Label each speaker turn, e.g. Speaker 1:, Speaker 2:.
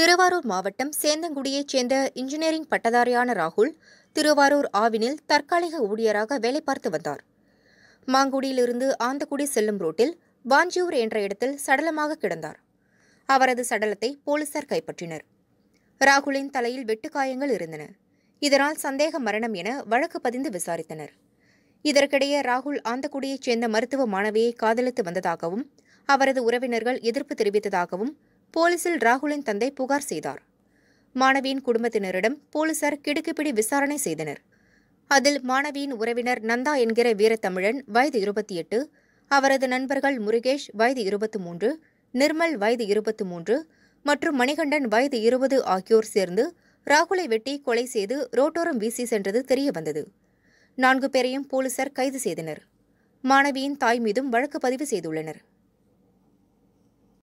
Speaker 1: திருவாரூர் மாவட்டம் சேந்தங்குடியைச் சேர்ந்த இன்ஜினியரிங் பட்டதாரியான ராகுல் திருவாரூர் ஆவினில் தற்காலிக ஊழியராக வேலை பார்த்து வந்தார் மாங்குடியிலிருந்து ஆந்தக்குடி செல்லும் ரோட்டில் வாஞ்சியூர் என்ற இடத்தில் சடலமாக கிடந்தார் அவரது சடலத்தை போலீசார் கைப்பற்றினர் ராகுலின் தலையில் வெட்டுக்காயங்கள் இருந்தன இதனால் சந்தேக மரணம் என வழக்கு பதிந்து விசாரித்தனர் இதற்கிடையே ராகுல் ஆந்தக்குடியைச் சேர்ந்த மருத்துவ மாணவியை காதலித்து வந்ததாகவும் அவரது உறவினர்கள் எதிர்ப்பு தெரிவித்ததாகவும் போலீசில் ராகுலின் தந்தை புகார் செய்தார் மாணவியின் குடும்பத்தினரிடம் போலீசார் கிடுக்குப்பிடி விசாரணை செய்தனர் அதில் மாணவியின் உறவினர் நந்தா என்கிற வீரத்தமிழன் வயது இருபத்தி எட்டு அவரது நண்பர்கள் முருகேஷ் வயது இருபத்து மூன்று நிர்மல் வயது இருபத்து மூன்று மற்றும் மணிகண்டன் வயது இருபது ஆகியோர் சேர்ந்து ராகுலை வெட்டி கொலை செய்து ரோட்டோரம் வீசி சென்றது தெரியவந்தது நான்கு பேரையும் போலீசார் கைது செய்தனர் மாணவியின் தாய் மீதும் வழக்கு பதிவு செய்துள்ளனர்